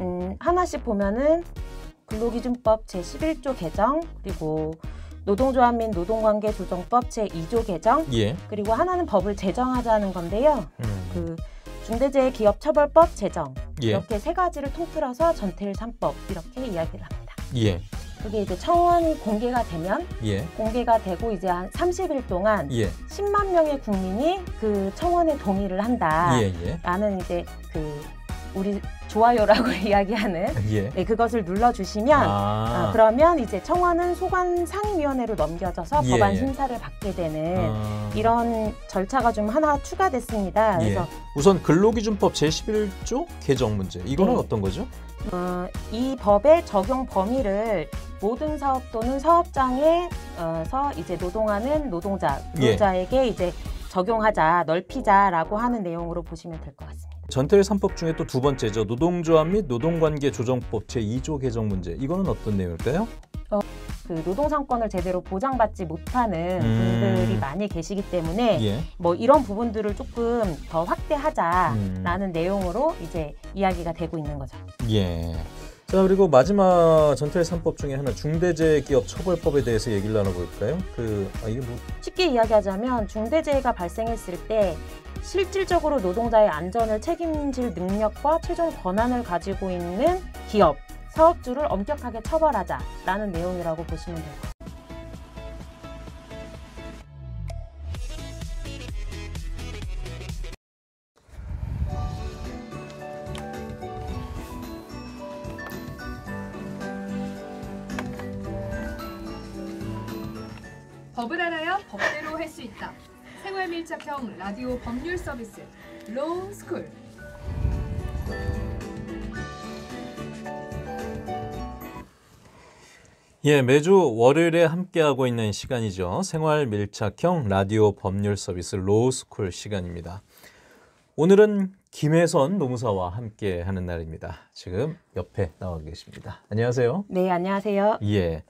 음, 하나씩 보면은 근로기준법 제11조 개정 그리고 노동조합 및 노동관계조정법 제2조 개정 예. 그리고 하나는 법을 제정하자는 건데요. 음. 그 중대재해기업처벌법 제정 예. 이렇게 세 가지를 통틀어서 전태일 삼법 이렇게 이야기를 합니다. 예. 그게 이제 청원이 공개가 되면 예. 공개가 되고 이제 한 30일 동안 예. 10만 명의 국민이 그 청원에 동의를 한다라는 예, 예. 이제 그 우리 좋아요라고 이야기하는 예. 네, 그것을 눌러주시면 아. 어, 그러면 이제 청원은 소관 상임위원회로 넘겨져서 예. 법안 심사를 받게 되는 아. 이런 절차가 좀 하나 추가됐습니다. 예. 그래서 우선 근로기준법 제11조 개정 문제 이거는 네. 어떤 거죠? 어, 이 법의 적용 범위를 모든 사업 또는 사업장에서 어, 이제 노동하는 노동자, 예. 노동자에게 이제 적용하자, 넓히자라고 하는 내용으로 보시면 될 것 같습니다. 전태일 3법 중에 또 두 번째죠. 노동조합 및 노동관계 조정법 제2조 개정 문제. 이거는 어떤 내용일까요? 어, 그 노동상권을 제대로 보장받지 못하는 음... 분들이 많이 계시기 때문에 예. 뭐 이런 부분들을 조금 더 확대하자라는 음... 내용으로 이제 이야기가 되고 있는 거죠. 예. 자 그리고 마지막 전태일 3법 중에 하나 중대재해기업처벌법에 대해서 얘기를 나눠볼까요? 그 아, 이게 뭐 쉽게 이야기하자면 중대재해가 발생했을 때 실질적으로 노동자의 안전을 책임질 능력과 최종 권한을 가지고 있는 기업, 사업주를 엄격하게 처벌하자라는 내용이라고 보시면 될것 같습니다. 법을 알아 생활 밀착형 라디오 법률 서비스 로스쿨. 예, 매주 월요일에 함께하고 있는 시간이죠. 생활 밀착형 라디오 법률 서비스 로스쿨 시간입니다. 오늘은 김혜선 노무사와 함께 하는 날입니다. 지금 옆에 나와 계십니다. 안녕하세요. 네, 안녕하세요. 예.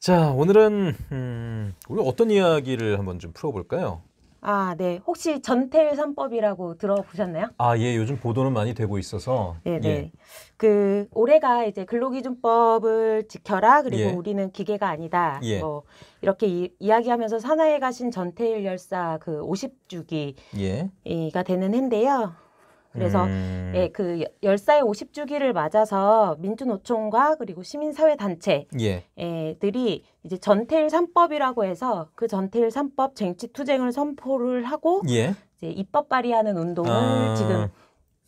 자, 오늘은 음, 우리 어떤 이야기를 한번 좀 풀어볼까요? 아, 네. 혹시 전태일 3법이라고 들어보셨나요? 아, 예. 요즘 보도는 많이 되고 있어서. 네, 네. 예. 그 올해가 이제 근로기준법을 지켜라. 그리고 예. 우리는 기계가 아니다. 예. 뭐 이렇게 이, 야기하면서 산하에 가신 전태일 열사 그 50주기가 예. 되는 해인데요. 그래서 음. 예, 그 열사의 50주기를 맞아서 민주노총과 그리고 시민사회단체 예. 예, 들이 이제 전태일 삼법이라고 해서 그 전태일 삼법 쟁취 투쟁을 선포를 하고 예. 이제 입법 발의하는 운동을 아. 지금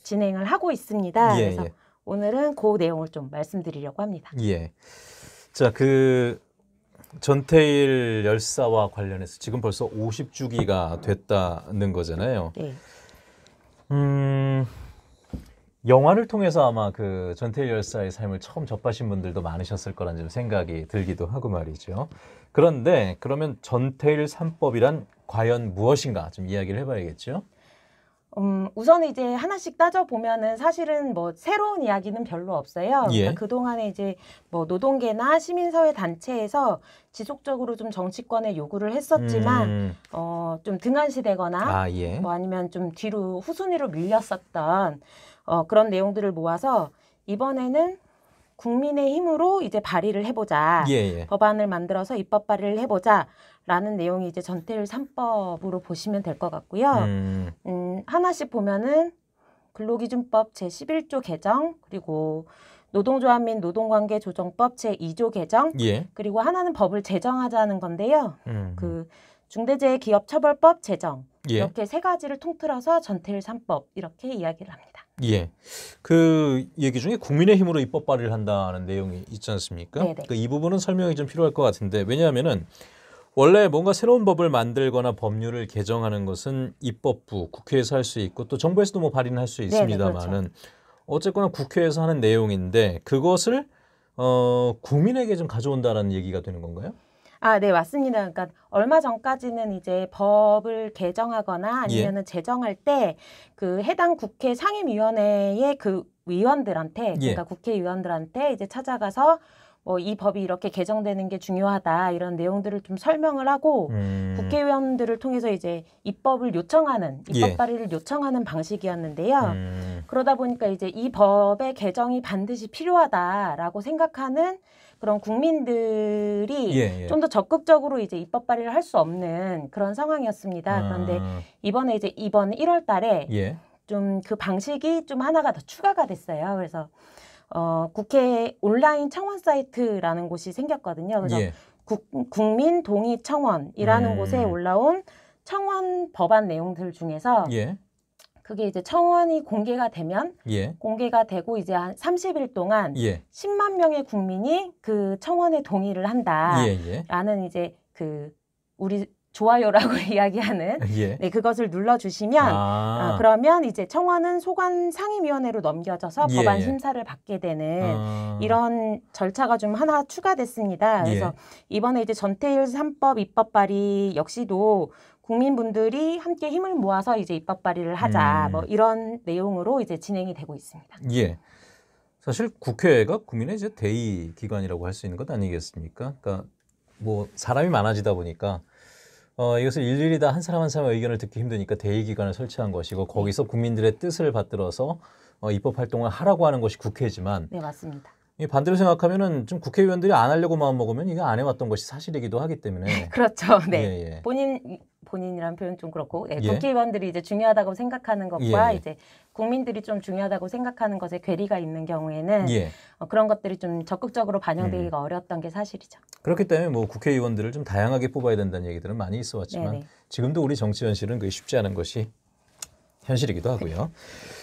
진행을 하고 있습니다. 예, 그래서 예. 오늘은 그 내용을 좀 말씀드리려고 합니다. 예. 자, 그 전태일 열사와 관련해서 지금 벌써 50주기가 됐다는 거잖아요. 네. 음, 영화를 통해서 아마 그 전태일 열사의 삶을 처음 접하신 분들도 많으셨을 거란 좀 생각이 들기도 하고 말이죠. 그런데 그러면 전태일 삼법이란 과연 무엇인가 좀 이야기를 해봐야겠죠. 음, 우선 이제 하나씩 따져보면은 사실은 뭐 새로운 이야기는 별로 없어요. 그러니까 예. 그러니까 그동안에 이제 뭐 노동계나 시민사회 단체에서 지속적으로 좀 정치권에 요구를 했었지만, 음. 어, 좀 등한시되거나, 아, 예. 뭐 아니면 좀 뒤로 후순위로 밀렸었던, 어, 그런 내용들을 모아서 이번에는 국민의 힘으로 이제 발의를 해보자. 예, 예. 법안을 만들어서 입법 발의를 해보자. 라는 내용이 이제 전태일 삼법으로 보시면 될 것 같고요. 음. 음, 하나씩 보면은 근로기준법 제11조 개정, 그리고 노동조합 및 노동관계조정법 제2조 개정, 예. 그리고 하나는 법을 제정하자는 건데요. 음. 그 중대재해기업처벌법 제정, 예. 이렇게 세 가지를 통틀어서 전태일 삼법 이렇게 이야기를 합니다. 예. 그 얘기 중에 국민의힘으로 입법 발의를 한다는 내용이 있지 않습니까? 그러니까 이 부분은 설명이 좀 필요할 것 같은데 왜냐하면은 원래 뭔가 새로운 법을 만들거나 법률을 개정하는 것은 입법부 국회에서 할 수 있고 또 정부에서도 뭐 발의는 할 수 있습니다만은 그렇죠. 어쨌거나 국회에서 하는 내용인데 그것을 어 국민에게 좀 가져온다라는 얘기가 되는 건가요? 아, 네, 맞습니다. 그러니까 얼마 전까지는 이제 법을 개정하거나 아니면은 예. 제정할 때 그 해당 국회 상임위원회의 그 위원들한테 예. 그러니까 국회의원들한테 이제 찾아가서 뭐 이 법이 이렇게 개정되는 게 중요하다 이런 내용들을 좀 설명을 하고 음. 국회의원들을 통해서 이제 입법을 요청하는 예. 입법 예. 발의를 요청하는 방식이었는데요. 음. 그러다 보니까 이제 이 법의 개정이 반드시 필요하다라고 생각하는 그런 국민들이 예, 예. 좀더 적극적으로 이제 입법 발의를 할 수 없는 그런 상황이었습니다. 음. 그런데 아. 이번에 이제 이번 1월 달에 예. 좀그 방식이 좀 하나가 더 추가가 됐어요. 그래서 어, 국회 온라인 청원 사이트라는 곳이 생겼거든요. 그래서 예. 국, 국민 동의 청원이라는 음. 곳에 올라온 청원 법안 내용들 중에서 예. 그게 이제 청원이 공개가 되면 예. 공개가 되고 이제 한 30일 동안 예. 10만 명의 국민이 그 청원에 동의를 한다라는 예, 예. 이제 그 우리 좋아요라고 이야기하는 예. 네, 그것을 눌러주시면 아. 어, 그러면 이제 청원은 소관 상임위원회로 넘겨져서 예. 법안 예. 심사를 받게 되는 아. 이런 절차가 좀 하나 추가됐습니다. 그래서 이번에 이제 전태일 삼법 입법 발의 역시도 국민분들이 함께 힘을 모아서 이제 입법 발의를 하자 음. 뭐 이런 내용으로 이제 진행이 되고 있습니다. 예. 사실 국회가 국민의 이제 대의 기관이라고 할 수 있는 것 아니겠습니까? 그러니까 뭐 사람이 많아지다 보니까 어, 이것을 일일이 다한 사람 한 사람의 의견을 듣기 힘드니까 대의 기관을 설치한 것이고 거기서 네. 국민들의 뜻을 받들어서 어, 입법 활동을 하라고 하는 것이 국회지만 네, 맞습니다. 반대로 생각하면은 좀 국회의원들이 안 하려고 마음 먹으면 이거 안 해왔던 것이 사실이기도 하기 때문에 그렇죠. 네 예, 예. 본인 본인이란 표현 좀 그렇고 예, 예. 국회의원들이 이제 중요하다고 생각하는 것과 예, 예. 이제 국민들이 좀 중요하다고 생각하는 것에 괴리가 있는 경우에는 예. 어, 그런 것들이 좀 적극적으로 반영되기가 음. 어려웠던 게 사실이죠. 그렇기 때문에 뭐 국회의원들을 좀 다양하게 뽑아야 된다는 얘기들은 많이 있어왔지만 네네. 네. 지금도 우리 정치 현실은 그게 쉽지 않은 것이 현실이기도 하고요.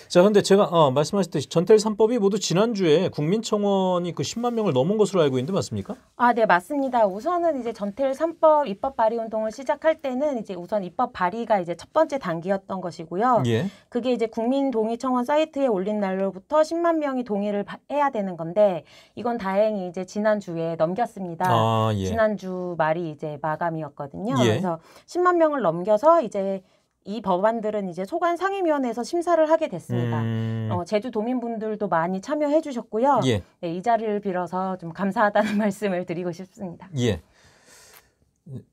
자, 근데 제가 어, 말씀하셨듯이 전태일 3법이 모두 지난주에 국민청원이 그 10만 명을 넘은 것으로 알고 있는데 맞습니까? 아, 네, 맞습니다. 우선은 이제 전태일 3법 입법 발의 운동을 시작할 때는 이제 우선 입법 발의가 이제 첫 번째 단계였던 것이고요. 예. 그게 이제 국민 동의 청원 사이트에 올린 날로부터 10만 명이 동의를 해야 되는 건데 이건 다행히 이제 지난주에 넘겼습니다. 아, 예. 지난주 말이 이제 마감이었거든요. 예. 그래서 10만 명을 넘겨서 이제 이 법안들은 이제 소관 상임위원회에서 심사를 하게 됐습니다. 음... 어, 제주 도민분들도 많이 참여해 주셨고요. 예. 네, 이 자리를 빌어서 좀 감사하다는 말씀을 드리고 싶습니다. 예.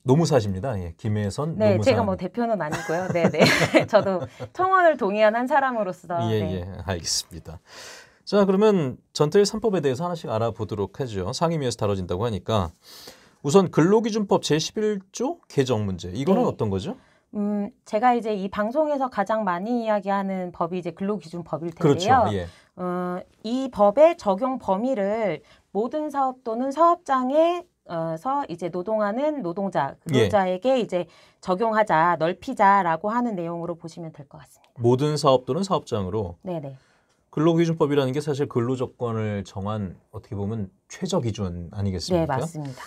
노무사십니다. 예, 김혜선 네, 노무사. 제가 뭐 대표는 아니고요. 네, 네. 저도 청원을 동의한 한 사람으로서. 예, 네. 예, 알겠습니다. 자, 그러면 전태일 삼법에 대해서 하나씩 알아보도록 하죠. 상임위에서 다뤄진다고 하니까 우선 근로기준법 제11조 개정 문제. 이거는 네. 어떤 거죠? 음, 제가 이제 이 방송에서 가장 많이 이야기하는 법이 이제 근로기준법일 텐데요. 그렇죠. 예. 어, 이 법의 적용 범위를 모든 사업 또는 사업장에 어서 이제 노동하는 노동자 근로자에게 그 예. 이제 적용하자 넓히자라고 하는 내용으로 보시면 될 것 같습니다. 모든 사업 또는 사업장으로. 네네. 근로기준법이라는 게 사실 근로조건을 정한 어떻게 보면 최저 기준 아니겠습니까? 네 맞습니다.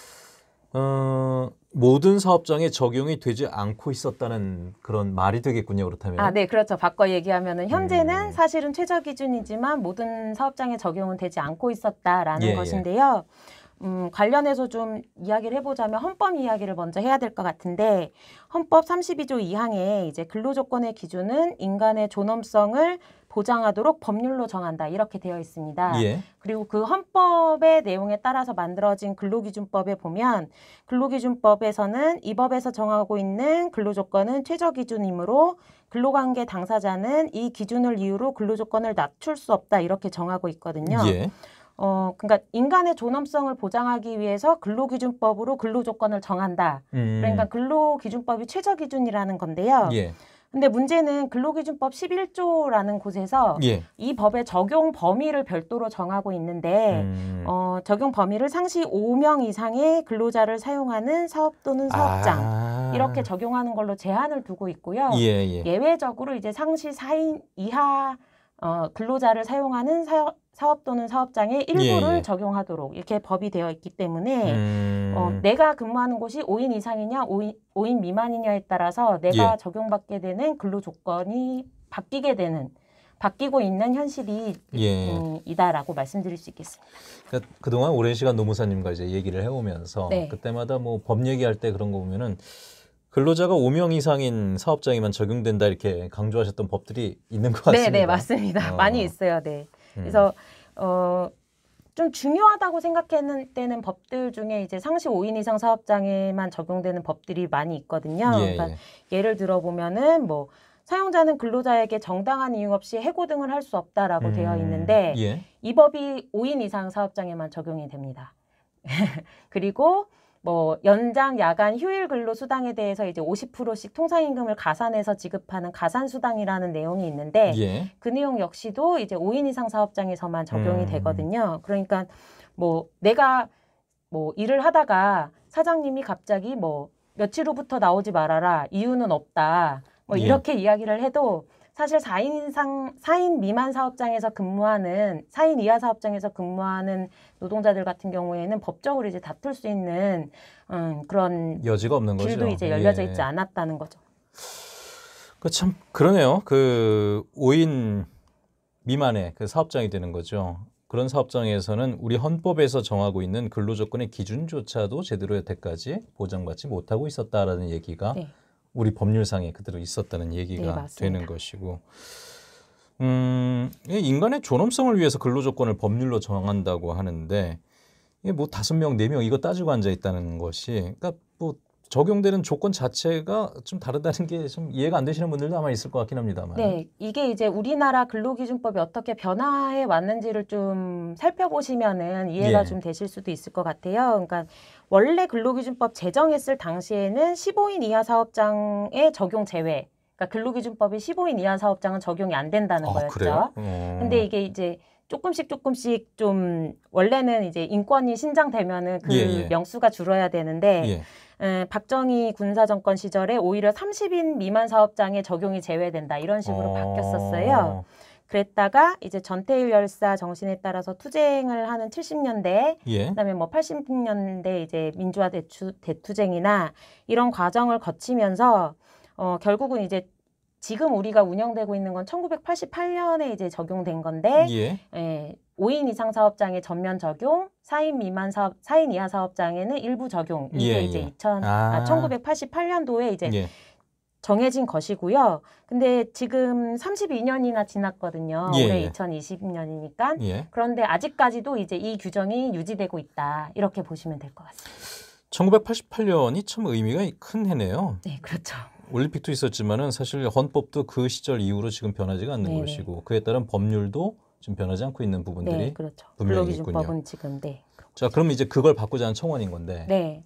어, 모든 사업장에 적용이 되지 않고 있었다는 그런 말이 되겠군요. 그렇다면. 아, 네, 그렇죠. 바꿔 얘기하면은 현재는 음. 사실은 최저 기준이지만 모든 사업장에 적용은 되지 않고 있었다라는 예, 예. 것인데요. 예. 음, 관련해서 좀 이야기를 해보자면 헌법 이야기를 먼저 해야 될 것 같은데 헌법 32조 2항에 이제 근로조건의 기준은 인간의 존엄성을 보장하도록 법률로 정한다 이렇게 되어 있습니다. 예. 그리고 그 헌법의 내용에 따라서 만들어진 근로기준법에 보면 근로기준법에서는 이 법에서 정하고 있는 근로조건은 최저기준이므로 근로관계 당사자는 이 기준을 이유로 근로조건을 낮출 수 없다 이렇게 정하고 있거든요. 예. 어, 그러니까 인간의 존엄성을 보장하기 위해서 근로기준법으로 근로조건을 정한다. 음. 그러니까 근로기준법이 최저기준이라는 건데요. 예. 근데 문제는 근로기준법 11조라는 곳에서 예. 이 법의 적용 범위를 별도로 정하고 있는데 음. 어, 적용 범위를 상시 5명 이상의 근로자를 사용하는 사업 또는 사업장 아. 이렇게 적용하는 걸로 제한을 두고 있고요. 예, 예. 외적으로 이제 상시 4인 이하 어, 근로자를 사용하는 사업, 사업 또는 사업장의 일부를 예, 예. 적용하도록 이렇게 법이 되어 있기 때문에 어, 음... 어, 내가 근무하는 곳이 5인 이상이냐 5인, 5인 미만이냐에 따라서 내가 예. 적용받게 되는 근로 조건이 바뀌게 되는 바뀌고 있는 현실이 예. 음, 이다라고 말씀드릴 수 있겠습니다. 그러니까 그동안 오랜 시간 노무사님과 이제 얘기를 해오면서 네. 그때마다 뭐 법 얘기할 때 그런 거 보면은 근로자가 5명 이상인 사업장에만 적용된다 이렇게 강조하셨던 법들이 있는 것 같습니다. 네, 네, 맞습니다. 어. 많이 있어요. 네. 음. 그래서 어, 좀 중요하다고 생각했는 때는 법들 중에 이제 상시 5인 이상 사업장에만 적용되는 법들이 많이 있거든요. 예, 그러니까 예. 를 들어 보면은 뭐 사용자는 근로자에게 정당한 이유 없이 해고 등을 할 수 없다라고 음. 되어 있는데 예. 이 법이 5인 이상 사업장에만 적용이 됩니다. 그리고 뭐 연장 야간 휴일 근로 수당에 대해서 이제 50%씩 통상 임금을 가산해서 지급하는 가산 수당이라는 내용이 있는데 예. 그 내용 역시도 이제 5인 이상 사업장에서만 적용이 음. 되거든요. 그러니까 뭐 내가 뭐 일을 하다가 사장님이 갑자기 뭐 며칠 후부터 나오지 말아라 이유는 없다 뭐 예. 이렇게 이야기를 해도 사실 4인 이상 4인 미만 사업장에서 근무하는 4인 이하 사업장에서 근무하는 노동자들 같은 경우에는 법적으로 이제 다툴 수 있는 음, 그런 여지가 없는 길도 거죠. 길도 이제 열려져 있지 예. 않았다는 거죠. 그참 그러네요. 그 5인 미만의 그 사업장이 되는 거죠. 그런 사업장에서는 우리 헌법에서 정하고 있는 근로조건의 기준조차도 제대로 여태까지 보장받지 못하고 있었다라는 얘기가 네. 우리 법률상에 그대로 있었다는 얘기가 네, 되는 것이고 음, 인간의 존엄성을 위해서 근로조건을 법률로 정한다고 하는데 뭐 다섯 명, 네 명 이거 따지고 앉아 있다는 것이 그러니까 뭐 적용되는 조건 자체가 좀 다르다는 게 좀 이해가 안 되시는 분들도 아마 있을 것 같긴 합니다만. 네, 이게 이제 우리나라 근로기준법이 어떻게 변화해 왔는지를 좀 살펴보시면은 이해가 예. 좀 되실 수도 있을 것 같아요. 그러니까 원래 근로기준법 제정했을 당시에는 15인 이하 사업장의 적용 제외. 그러니까 근로기준법이 15인 이하 사업장은 적용이 안 된다는 아, 거였죠. 그래요? 음. 근데 이게 이제 조금씩 조금씩 좀 원래는 이제 인권이 신장되면은 그 예, 예. 명수가 줄어야 되는데 예. 음, 박정희 군사정권 시절에 오히려 30인 미만 사업장에 적용이 제외된다 이런 식으로 어... 바뀌었었어요. 그랬다가 이제 전태일 열사 정신에 따라서 투쟁을 하는 70년대, 예. 그다음에 뭐 80년대 이제 민주화 대추, 대투쟁이나 이런 과정을 거치면서 어 결국은 이제 지금 우리가 운영되고 있는 건 1988년에 이제 적용된 건데 예. 예, 5인 이상 사업장에 전면 적용, 4인 미만 사업, 4인 이하 사업장에는 일부 적용 이게 예, 이제 2000, 예. 아. 아, 1988년도에 이제 예. 정해진 것이고요. 근데 지금 32년이나 지났거든요. 예, 올해 예. 2020년이니까. 예. 그런데 아직까지도 이제 이 규정이 유지되고 있다. 이렇게 보시면 될 것 같습니다. 1988년이 참 의미가 큰 해네요. 네, 그렇죠. 올림픽도 있었지만은 사실 헌법도 그 시절 이후로 지금 변하지가 않는 네네. 것이고 그에 따른 법률도 지금 변하지 않고 있는 부분들이 네, 그렇죠. 분명히 있군요. 지금, 네, 자, 그럼 이제 그걸 바꾸자는 청원인 건데. 네.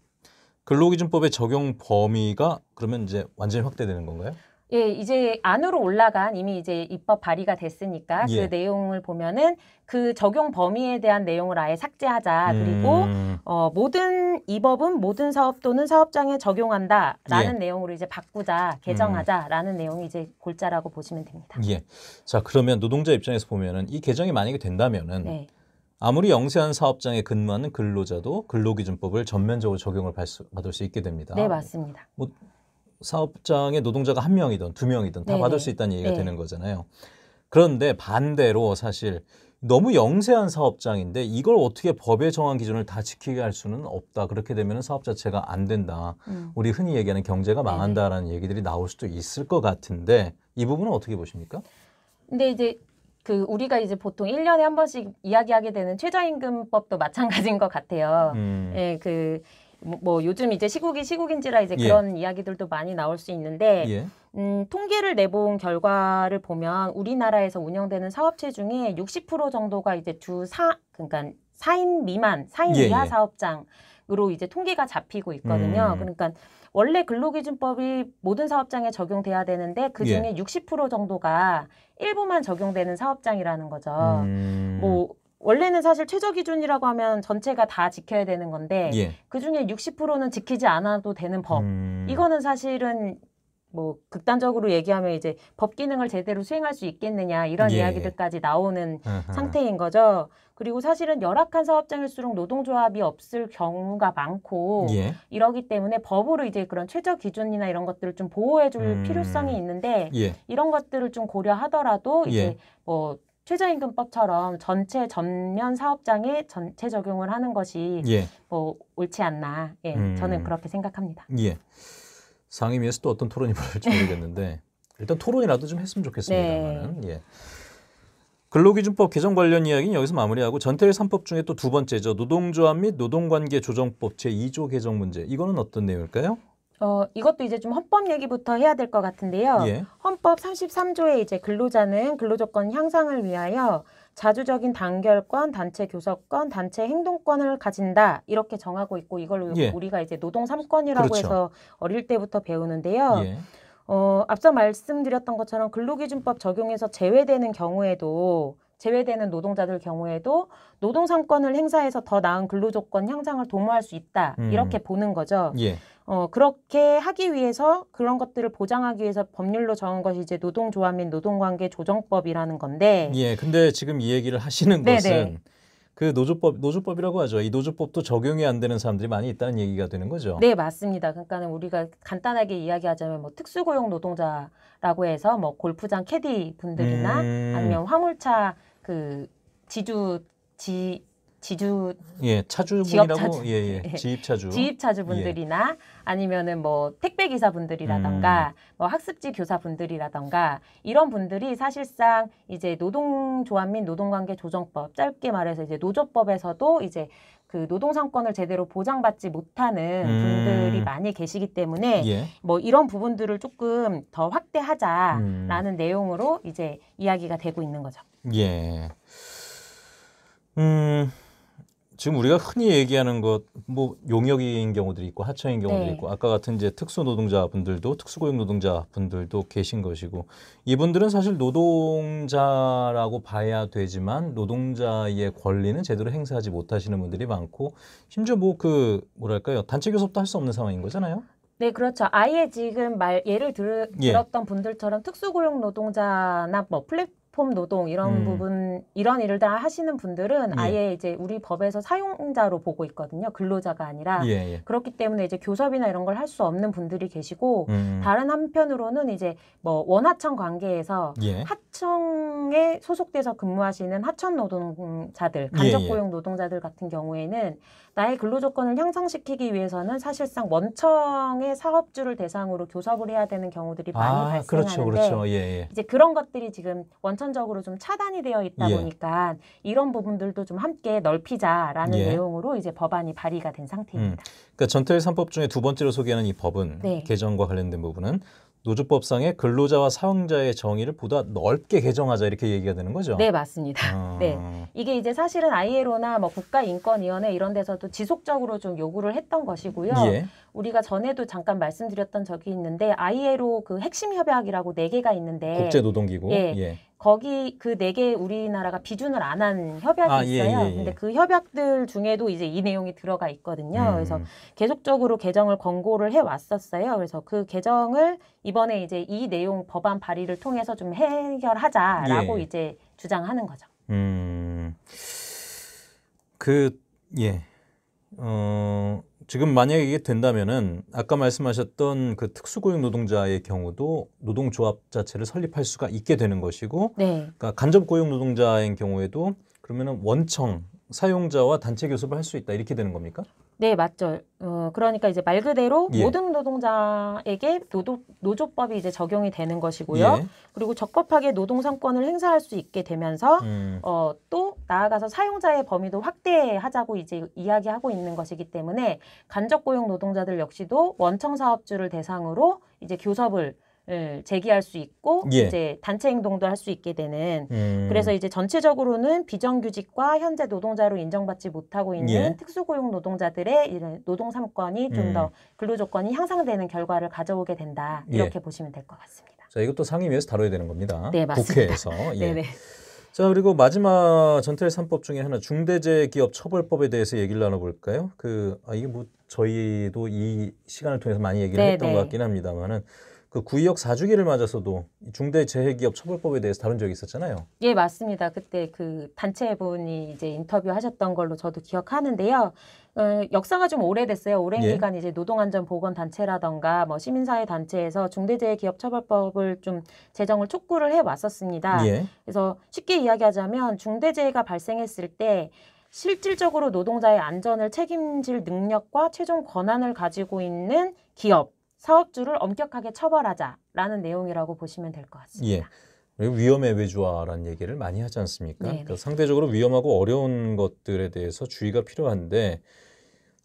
근로기준법의 적용 범위가 그러면 이제 완전히 확대되는 건가요? 예, 이제 안으로 올라간 이미 이제 입법 발의가 됐으니까 그 예. 그 내용을 보면은 그 적용 범위에 대한 내용을 아예 삭제하자. 그리고 음. 어, 모든 이 법은 모든 사업 또는 사업장에 적용한다라는 예. 내용으로 이제 바꾸자, 음. 개정하자라는 음. 내용이 이제 골자라고 보시면 됩니다. 예. 자, 그러면 노동자 입장에서 보면은 이 개정이 만약에 된다면은 네. 아무리 영세한 사업장에 근무하는 근로자도 근로기준법을 전면적으로 적용을 받을 수 있게 됩니다. 네, 맞습니다. 뭐 사업장에 노동자가 한 명이든 두 명이든 다네 받을 수 있다는 얘기가 네. 되는 거잖아요. 그런데 반대로 사실 너무 영세한 사업장인데 이걸 어떻게 법에 정한 기준을 다 지키게 할 수는 없다. 그렇게 되면 사업 자체가 안 된다. 음. 우리 흔히 얘기하는 경제가 망한다라는 네 얘기들이 나올 수도 있을 것 같은데 이 부분은 어떻게 보십니까? 근데 이제 그 우리가 이제 보통 1년에한 번씩 이야기하게 되는 최저임금법도 마찬가지인 것 같아요. 음. 예, 그 뭐, 뭐 요즘 이제 시국이 시국인지라 이제 예. 그런 이야기들도 많이 나올 수 있는데 예. 음, 통계를 내본 결과를 보면 우리나라에서 운영되는 사업체 중에 60% 정도가 이제 두 사 그러니까 4인 미만, 4인 예, 예. 이하 사업장으로 이제 통계가 잡히고 있거든요. 음. 그러니까 원래 근로기준법이 모든 사업장에 적용돼야 되는데 그 예. 중에 예. 60% 정도가 일부만 적용되는 사업장이라는 거죠. 음. 뭐 원래는 사실 최저 기준이라고 하면 전체가 다 지켜야 되는 건데 예. 그 중에 60%는 지키지 않아도 되는 법. 음... 이거는 사실은 뭐 극단적으로 얘기하면 이제 법 기능을 제대로 수행할 수 있겠느냐 이런 예. 이야기들까지 나오는 아하. 상태인 거죠. 그리고 사실은 열악한 사업장일수록 노동조합이 없을 경우가 많고 예. 이러기 때문에 법으로 이제 그런 최저 기준이나 이런 것들을 좀 보호해 줄 음... 필요성이 있는데 예. 이런 것들을 좀 고려하더라도 예. 이제 뭐 최저임금법처럼 전체 전면 사업장에 전체 적용을 하는 것이 예. 뭐 옳지 않나 예, 음. 저는 그렇게 생각합니다. 예. 상임위에서 또 어떤 토론이 벌어질지 모르겠는데 일단 토론이라도 좀 했으면 좋겠습니다만은 네. 예. 근로기준법 개정 관련 이야기는 여기서 마무리하고 전태일 삼법 중에 또 두 번째죠. 노동조합 및 노동관계조정법 제2조 개정 문제. 이거는 어떤 내용일까요? 어, 이것도 이제 좀 헌법 얘기부터 해야 될 것 같은데요. 예. 헌법 33조에 이제 근로자는 근로조건 향상을 위하여 자주적인 단결권, 단체 교섭권, 단체 행동권을 가진다 이렇게 정하고 있고 이걸로 예. 우리가 이제 노동 삼권이라고 그렇죠. 해서 어릴 때부터 배우는데요. 예. 어, 앞서 말씀드렸던 것처럼 근로기준법 적용에서 제외되는 경우에도 제외되는 노동자들 경우에도 노동 삼권을 행사해서 더 나은 근로조건 향상을 도모할 수 있다 음. 이렇게 보는 거죠. 예. 어, 그렇게 하기 위해서 그런 것들을 보장하기 위해서 법률로 정한 것이 이제 노동조합 및 노동관계 조정법이라는 건데. 예, 근데 지금 이 얘기를 하시는 네네. 네. 것은 그 노조법 노조법이라고 하죠. 이 노조법도 적용이 안 되는 사람들이 많이 있다는 얘기가 되는 거죠. 네, 맞습니다. 그러니까는 우리가 간단하게 이야기하자면 뭐 특수고용 노동자라고 해서 뭐 골프장 캐디 분들이나 음... 아니면 화물차 그 지주 지 지주 예 차주분이라고 예예 예. 예. 예. 지입 차주 지입 차주분들이나 예. 아니면은 뭐 택배 기사분들이라던가 음. 뭐 학습지 교사분들이라던가 이런 분들이 사실상 이제 노동조합 및 노동관계 조정법 짧게 말해서 이제 노조법에서도 이제 그 노동상권을 제대로 보장받지 못하는 음. 분들이 많이 계시기 때문에 예. 뭐 이런 부분들을 조금 더 확대하자라는 음. 내용으로 이제 이야기가 되고 있는 거죠. 예. 음. 지금 우리가 흔히 얘기하는 것 뭐 용역인 경우들이 있고 하청인 경우들이 네. 있고 아까 같은 이제 특수노동자분들도 특수고용 노동자분들도 계신 것이고 이분들은 사실 노동자라고 봐야 되지만 노동자의 권리는 제대로 행사하지 못하시는 분들이 많고 심지어 뭐 그 뭐랄까요 단체 교섭도 할 수 없는 상황인 거잖아요. 네, 그렇죠. 아예 지금 말 예를 들, 었던 예. 분들처럼 특수고용 노동자나 뭐 플랫 플랫폼 노동 이런 음. 부분 이런 일을 다 하시는 분들은 예. 아예 이제 우리 법에서 사용자로 보고 있거든요. 근로자가 아니라 예, 예. 그렇기 때문에 이제 교섭이나 이런 걸 할 수 없는 분들이 계시고 음. 다른 한편으로는 이제 뭐 원하청 관계에서 예. 하청에 소속돼서 근무하시는 하청 노동자들 예, 예. 간접 고용 노동자들 같은 경우에는 나의 근로 조건을 향상시키기 위해서는 사실상 원청의 사업주를 대상으로 교섭을 해야 되는 경우들이 아, 많이 아, 발생하는데 그렇죠, 그렇죠. 예, 예. 이제 그런 것들이 지금 원천적으로 좀 차단이 되어 있다 예. 보니까 이런 부분들도 좀 함께 넓히자라는 예. 내용으로 이제 법안이 발의가 된 상태입니다. 음. 그러니까 전태일 3법 중에 두 번째로 소개하는 이 법은 네. 개정과 관련된 부분은 노조법상의 근로자와 사용자의 정의를 보다 넓게 개정하자 이렇게 얘기가 되는 거죠. 네, 맞습니다. 아... 네. 이게 이제 사실은 ILO나 뭐 국가인권위원회 이런 데서도 지속적으로 좀 요구를 했던 것이고요. 예. 우리가 전에도 잠깐 말씀드렸던 적이 있는데 ILO 그 핵심 협약이라고 네 개가 있는데 국제 노동기구 예. 예. 거기 그 네 개 우리나라가 비준을 안 한 협약이 아, 예, 있어요. 예, 예, 예. 근데 그 협약들 중에도 이제 이 내용이 들어가 있거든요. 음. 그래서 계속적으로 개정을 권고를 해 왔었어요. 그래서 그 개정을 이번에 이제 이 내용 법안 발의를 통해서 좀 해결하자라고 예. 이제 주장하는 거죠. 음. 그 예. 어, 지금 만약에 이게 된다면은 아까 말씀하셨던 그 특수고용 노동자의 경우도 노동조합 자체를 설립할 수가 있게 되는 것이고, 네. 그러니까 간접고용 노동자인 경우에도 그러면은 원청 사용자와 단체 교섭을 할 수 있다 이렇게 되는 겁니까? 네, 맞죠. 어, 그러니까 이제 말 그대로 예. 모든 노동자에게 노조, 노조법이 이제 적용이 되는 것이고요. 예. 그리고 적법하게 노동상권을 행사할 수 있게 되면서 음. 어, 또 나아가서 사용자의 범위도 확대하자고 이제 이야기하고 있는 것이기 때문에 간접 고용 노동자들 역시도 원청 사업주를 대상으로 이제 교섭을 예, 제기할 수 있고 예. 이제 단체 행동도 할 수 있게 되는 음. 그래서 이제 전체적으로는 비정규직과 현재 노동자로 인정받지 못하고 있는 예. 특수고용 노동자들의 이런 노동 삼권이 좀더 음. 근로 조건이 향상되는 결과를 가져오게 된다 예. 이렇게 예. 보시면 될 것 같습니다. 자 이것도 상임위에서 다뤄야 되는 겁니다. 네 맞습니다. 국회에서 예. 네네. 자 그리고 마지막 전태일 삼법 중에 하나 중대재해기업처벌법에 대해서 얘기를 나눠볼까요? 그 아, 이게 뭐 저희도 이 시간을 통해서 많이 얘기를 네네. 했던 네. 것 같긴 합니다만은. 그 구의역 사주기를 맞아서도 중대재해기업 처벌법에 대해서 다룬 적이 있었잖아요. 예, 맞습니다. 그때 그 단체분이 이제 인터뷰하셨던 걸로 저도 기억하는데요. 어, 역사가 좀 오래됐어요. 오랜 예. 기간 이제 노동안전보건단체라던가 뭐 시민사회 단체에서 중대재해기업처벌법을 좀 제정을 촉구를 해 왔었습니다. 예. 그래서 쉽게 이야기하자면 중대재해가 발생했을 때 실질적으로 노동자의 안전을 책임질 능력과 최종 권한을 가지고 있는 기업 사업주를 엄격하게 처벌하자라는 내용이라고 보시면 될 것 같습니다. 예. 위험의 외주화라는 얘기를 많이 하지 않습니까? 그러니까 상대적으로 위험하고 어려운 것들에 대해서 주의가 필요한데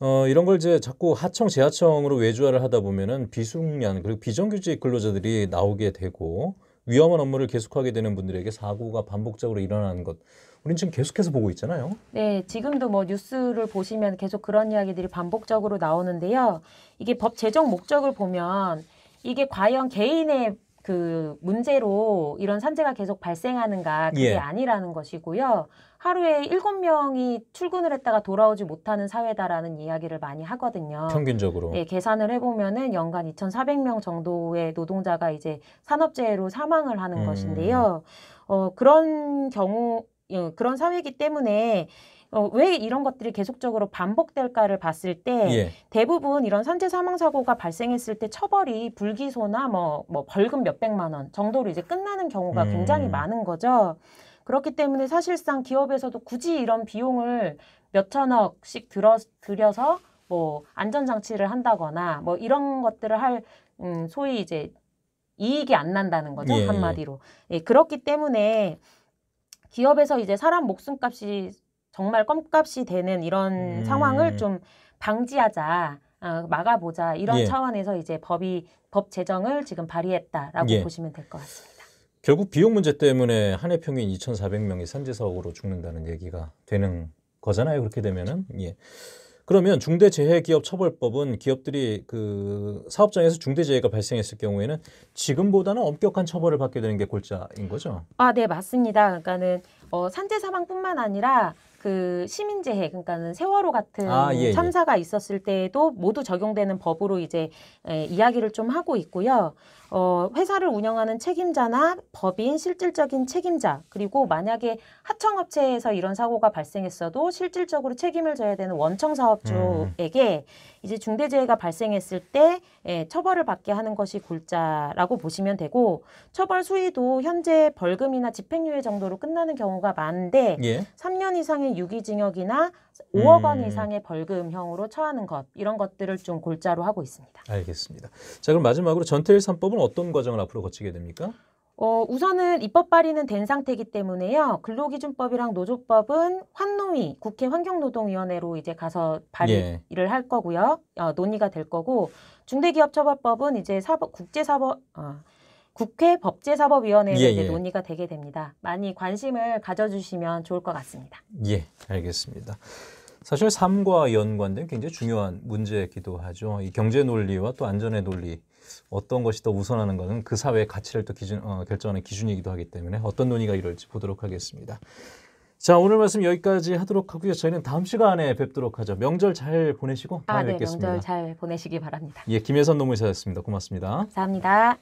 어, 이런 걸 이제 자꾸 하청 재하청으로 외주화를 하다 보면은 비숙련 그리고 비정규직 근로자들이 나오게 되고 위험한 업무를 계속하게 되는 분들에게 사고가 반복적으로 일어나는 것 우린 지금 계속해서 보고 있잖아요. 네, 지금도 뭐 뉴스를 보시면 계속 그런 이야기들이 반복적으로 나오는데요. 이게 법 제정 목적을 보면 이게 과연 개인의 그 문제로 이런 산재가 계속 발생하는가 그게 예. 아니라는 것이고요. 하루에 일곱 명이 출근을 했다가 돌아오지 못하는 사회다라는 이야기를 많이 하거든요. 평균적으로. 예, 계산을 해보면은 연간 2,400명 정도의 노동자가 이제 산업재해로 사망을 하는 음. 것인데요. 어, 그런 경우 예, 그런 사회이기 때문에 어, 왜 이런 것들이 계속적으로 반복될까를 봤을 때 예. 대부분 이런 산재 사망 사고가 발생했을 때 처벌이 불기소나 뭐, 뭐 벌금 몇 백만 원 정도로 이제 끝나는 경우가 음. 굉장히 많은 거죠. 그렇기 때문에 사실상 기업에서도 굳이 이런 비용을 몇 천억씩 들어 들여서 뭐 안전 장치를 한다거나 뭐 이런 것들을 할 음, 소위 이제 이익이 안 난다는 거죠 예. 예. 한마디로. 예, 그렇기 때문에 기업에서 이제 사람 목숨값이 정말 껌값이 되는 이런 음. 상황을 좀 방지하자. 어, 막아보자 이런 예. 차원에서 이제 법이 법 제정을 지금 발의했다라고 예. 보시면 될 것 같습니다. 결국 비용 문제 때문에 한 해 평균 2,400명이 산재 사고로 죽는다는 얘기가 되는 거잖아요. 그렇게 되면은 예. 그러면 중대재해기업처벌법은 기업들이 그 사업장에서 중대재해가 발생했을 경우에는 지금보다는 엄격한 처벌을 받게 되는 게 골자인 거죠. 아, 네, 맞습니다. 그러니까는 어, 산재 사망뿐만 아니라 그 시민재해 그러니까는 세월호 같은 아, 예, 예. 참사가 예. 있었을 때에도 모두 적용되는 법으로 이제 에, 예, 이야기를 좀 하고 있고요. 어, 회사를 운영하는 책임자나 법인 실질적인 책임자 그리고 만약에 하청업체에서 이런 사고가 발생했어도 실질적으로 책임을 져야 되는 원청 사업주에게 음. 이제 중대재해가 발생했을 때 예, 처벌을 받게 하는 것이 골자라고 보시면 되고 처벌 수위도 현재 벌금이나 집행유예 정도로 끝나는 경우가 많은데 예. 3년 이상의 유기징역이나 5억 원 음. 이상의 벌금형으로 처하는 것 이런 것들을 좀 골자로 하고 있습니다. 알겠습니다. 자 그럼 마지막으로 전태일 3법은 어떤 과정을 앞으로 거치게 됩니까? 어, 우선은 입법 발의는 된 상태이기 때문에요. 근로기준법이랑 노조법은 환노위, 국회 환경노동위원회로 이제 가서 발의를 예. 할 거고요. 어, 논의가 될 거고 중대기업처벌법은 이제 사법 국제사법 어, 국회 법제사법위원회에 예, 예. 논의가 되게 됩니다. 많이 관심을 가져주시면 좋을 것 같습니다. 예, 알겠습니다. 사실 삶과 연관된 굉장히 중요한 문제이기도 하죠. 이 경제 논리와 또 안전의 논리 어떤 것이 더 우선하는 것은 그 사회의 가치를 또 기준, 어, 결정하는 기준이기도 하기 때문에 어떤 논의가 이럴지 보도록 하겠습니다. 자, 오늘 말씀 여기까지 하도록 하고요. 저희는 다음 시간에 뵙도록 하죠. 명절 잘 보내시고 다음에 아, 네, 뵙겠습니다. 명절 잘 보내시기 바랍니다. 예, 김혜선 노무사였습니다. 고맙습니다. 감사합니다.